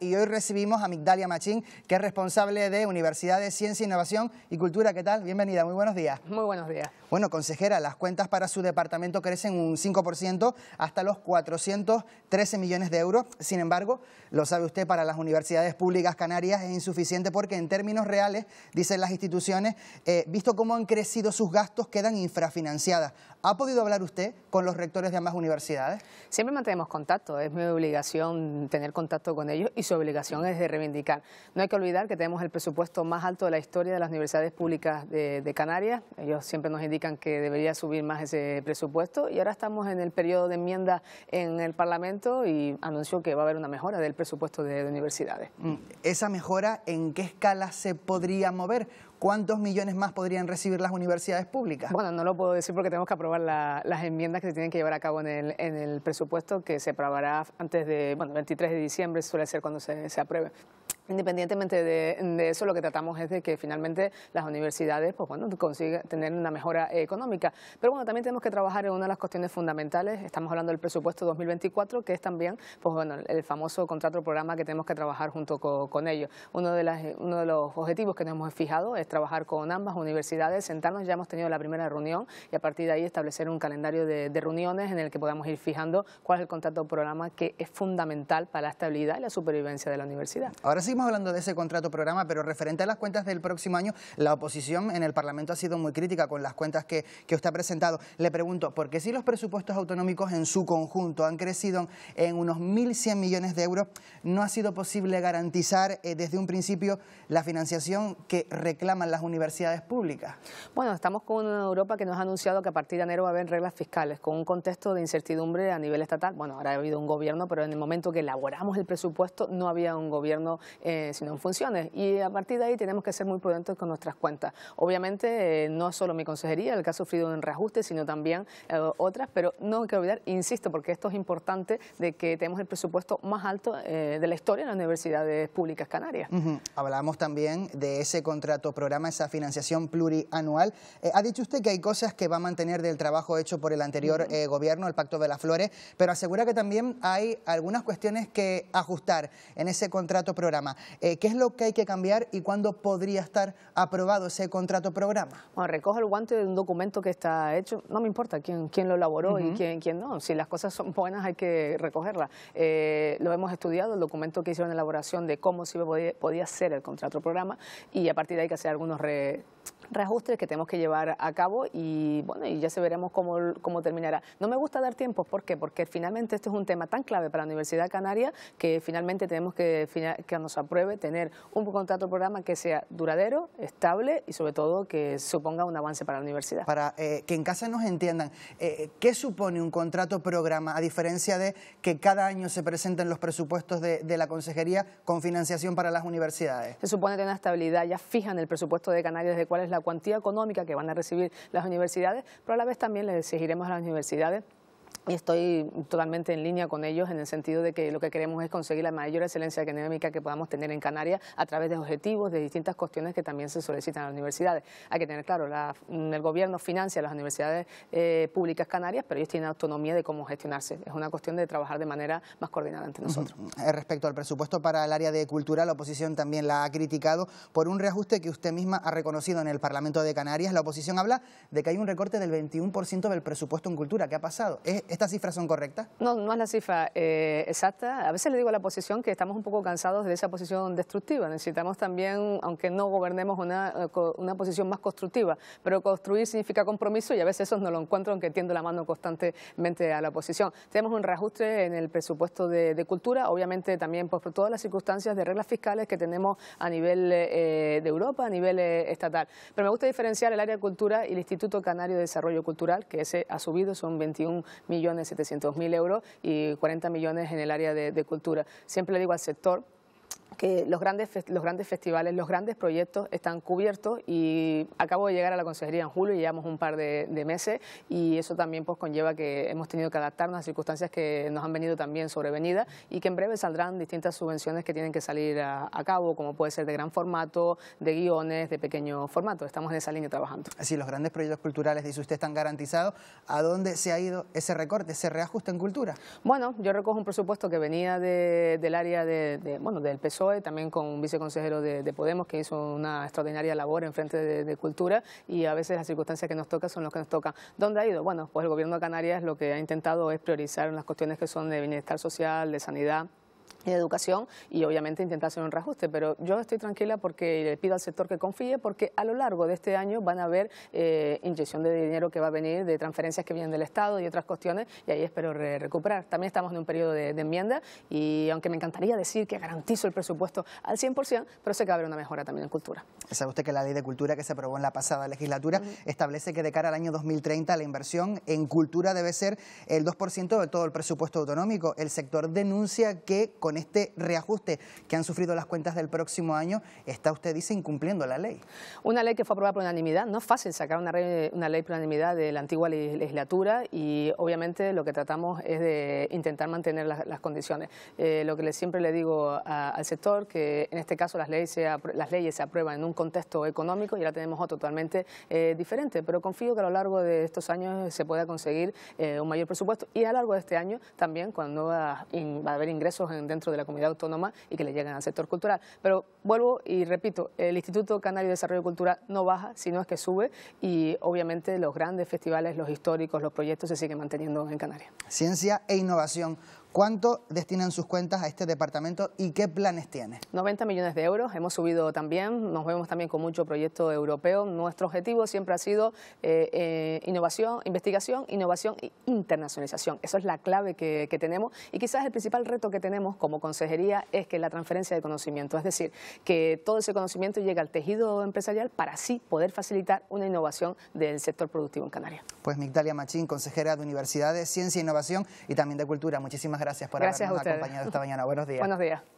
Y hoy recibimos a Migdalia Machín, que es responsable de Universidad de Ciencia, Innovación y Cultura. ¿Qué tal? Bienvenida, muy buenos días. Muy buenos días. Bueno, consejera, las cuentas para su departamento crecen un 5% hasta los 413 millones de euros. Sin embargo, lo sabe usted, para las universidades públicas canarias es insuficiente porque en términos reales, dicen las instituciones, eh, visto cómo han crecido sus gastos, quedan infrafinanciadas. ¿Ha podido hablar usted con los rectores de ambas universidades? Siempre mantenemos contacto, es mi obligación tener contacto con ellos y su obligación es de reivindicar. No hay que olvidar que tenemos el presupuesto más alto de la historia de las universidades públicas de, Canarias. Ellos siempre nos indican que debería subir más ese presupuesto y ahora estamos en el periodo de enmienda en el Parlamento y anunció que va a haber una mejora del presupuesto de, de universidades. Mm. ¿Esa mejora en qué escala se podría mover? ¿cuántos millones más podrían recibir las universidades públicas? Bueno, no lo puedo decir porque tenemos que aprobar las enmiendas que se tienen que llevar a cabo en el, presupuesto que se aprobará antes de, bueno, 23 de diciembre suele ser cuando se, se apruebe. Independientemente de, eso, lo que tratamos es de que finalmente las universidades pues, bueno, consigan tener una mejora económica. Pero bueno, también tenemos que trabajar en una de las cuestiones fundamentales. Estamos hablando del presupuesto 2024, que es también pues, bueno, el famoso contrato programa que tenemos que trabajar junto con, ellos. Uno de, los objetivos que nos hemos fijado es trabajar con ambas universidades, sentarnos, ya hemos tenido la primera reunión y a partir de ahí establecer un calendario de, reuniones en el que podamos ir fijando cuál es el contrato programa que es fundamental para la estabilidad y la supervivencia de la universidad. Ahora sí, Estamos hablando de ese contrato programa, pero referente a las cuentas del próximo año, la oposición en el Parlamento ha sido muy crítica con las cuentas que, que usted ha presentado. Le pregunto, ¿por qué si los presupuestos autonómicos en su conjunto han crecido en unos 1.100 millones de euros, no ha sido posible garantizar eh, desde un principio la financiación que reclaman las universidades públicas? Bueno, estamos con una Europa que nos ha anunciado que a partir de enero va a haber reglas fiscales, con un contexto de incertidumbre a nivel estatal. Bueno, ahora ha habido un gobierno, pero en el momento que elaboramos el presupuesto no había un gobierno eh, sino en funciones. Y a partir de ahí tenemos que ser muy prudentes con nuestras cuentas. Obviamente, eh, no solo mi consejería, el que ha sufrido un reajuste, sino también eh, otras, pero no hay que olvidar, insisto, porque esto es importante, de que tenemos el presupuesto más alto de la historia en las universidades públicas canarias. Hablamos también de ese contrato programa, esa financiación plurianual. ha dicho usted que hay cosas que va a mantener del trabajo hecho por el anterior gobierno, el Pacto de las Flores, pero asegura que también hay algunas cuestiones que ajustar en ese contrato programa. Eh, ¿Qué es lo que hay que cambiar y cuándo podría estar aprobado ese contrato programa? Bueno, recoge el guante de un documento que está hecho. No me importa quién, lo elaboró y quién, quién no. Si las cosas son buenas hay que recogerlas. Eh, lo hemos estudiado, el documento que hicieron elaboración de cómo se podía, podía ser el contrato programa y a partir de ahí hay que hacer algunos... Re reajustes que tenemos que llevar a cabo y bueno, y ya se veremos cómo, terminará. No me gusta dar tiempos, ¿por qué? Porque finalmente este es un tema tan clave para la Universidad Canaria que finalmente tenemos que, que nos apruebe tener un contrato programa que sea duradero, estable y sobre todo que suponga un avance para la universidad. Para eh, que en casa nos entiendan, eh, ¿qué supone un contrato programa a diferencia de que cada año se presenten los presupuestos de, la consejería con financiación para las universidades? Se supone que una estabilidad ya fijan el presupuesto de Canarias de cuál es la la cuantía económica que van a recibir las universidades, pero a la vez también les exigiremos a las universidades y estoy totalmente en línea con ellos en el sentido de que lo que queremos es conseguir la mayor excelencia académica que podamos tener en Canarias a través de objetivos, de distintas cuestiones que también se solicitan a las universidades. Hay que tener claro, la, mm, el gobierno financia las universidades eh, públicas canarias, pero ellos tienen autonomía de cómo gestionarse. Es una cuestión de trabajar de manera más coordinada entre nosotros. Eh, respecto al presupuesto para el área de cultura, la oposición también la ha criticado por un reajuste que usted misma ha reconocido en el Parlamento de Canarias. La oposición habla de que hay un recorte del 21% del presupuesto en cultura. ¿Qué ha pasado? ¿Estas cifras son correctas? No, no es la cifra eh, exacta. A veces le digo a la oposición que estamos un poco cansados de esa posición destructiva. Necesitamos también, aunque no gobernemos, una, eh, una posición más constructiva. Pero construir significa compromiso y a veces eso no lo encuentro, aunque tiendo la mano constantemente a la oposición. Tenemos un reajuste en el presupuesto de, cultura, obviamente también por, todas las circunstancias de reglas fiscales que tenemos a nivel eh, de Europa, a nivel estatal. Pero me gusta diferenciar el área de cultura y el Instituto Canario de Desarrollo Cultural, que ese ha subido, son 21 millones millones mil euros y 40 millones en el área de, de cultura. Siempre le digo al sector que los grandes, los grandes festivales, los grandes proyectos están cubiertos y acabo de llegar a la consejería en julio, y llevamos un par de, meses y eso también pues conlleva que hemos tenido que adaptarnos a circunstancias que nos han venido también sobrevenidas y que en breve saldrán distintas subvenciones que tienen que salir a, cabo, como puede ser de gran formato, de guiones, de pequeño formato. Estamos en esa línea trabajando. Así, los grandes proyectos culturales, dice usted, están garantizados. ¿A dónde se ha ido ese recorte, ese reajuste en cultura? Bueno, yo recojo un presupuesto que venía del área de, bueno, del PSOE también con un viceconsejero de, Podemos que hizo una extraordinaria labor en frente de, de, cultura y a veces las circunstancias que nos tocan son las que nos tocan. ¿Dónde ha ido? Bueno, pues el gobierno de Canarias lo que ha intentado es priorizar las cuestiones que son de bienestar social, de sanidad, de educación y obviamente intentar hacer un reajuste, pero yo estoy tranquila porque le pido al sector que confíe porque a lo largo de este año van a haber eh, inyección de dinero que va a venir de transferencias que vienen del Estado y otras cuestiones y ahí espero recuperar. También estamos en un periodo de, enmienda y aunque me encantaría decir que garantizo el presupuesto al 100%, pero sé que va a haber una mejora también en cultura. Sabe usted que la ley de cultura que se aprobó en la pasada legislatura establece que de cara al año 2030 la inversión en cultura debe ser el 2% de todo el presupuesto autonómico. El sector denuncia que con este reajuste que han sufrido las cuentas del próximo año, está usted dice incumpliendo la ley. Una ley que fue aprobada por unanimidad, no es fácil sacar una, ley, una ley por unanimidad de la antigua legislatura y obviamente lo que tratamos es de intentar mantener las, condiciones. Eh, lo que siempre le digo al sector, que en este caso las leyes, se, las leyes se aprueban en un contexto económico y ahora tenemos otro totalmente eh, diferente, pero confío que a lo largo de estos años se pueda conseguir eh, un mayor presupuesto y a lo largo de este año también cuando va a haber ingresos en dentro de la comunidad autónoma y que le llegan al sector cultural. Pero vuelvo y repito, el Instituto Canario de Desarrollo Cultural no baja, sino es que sube y obviamente los grandes festivales, los históricos, los proyectos se siguen manteniendo en Canarias. Ciencia e innovación ¿Cuánto destinan sus cuentas a este departamento y qué planes tiene? 90 millones de euros, hemos subido también, nos vemos también con mucho proyecto europeo. Nuestro objetivo siempre ha sido eh, eh, innovación, investigación, innovación e internacionalización. Eso es la clave que, tenemos y quizás el principal reto que tenemos como consejería es que la transferencia de conocimiento, es decir, que todo ese conocimiento llegue al tejido empresarial para así poder facilitar una innovación del sector productivo en Canarias. Pues Migdalia Machín, consejera de Universidades, Ciencia e Innovación y también de Cultura. Muchísimas gracias gracias por gracias habernos acompañado esta mañana. Buenos días. Buenos días.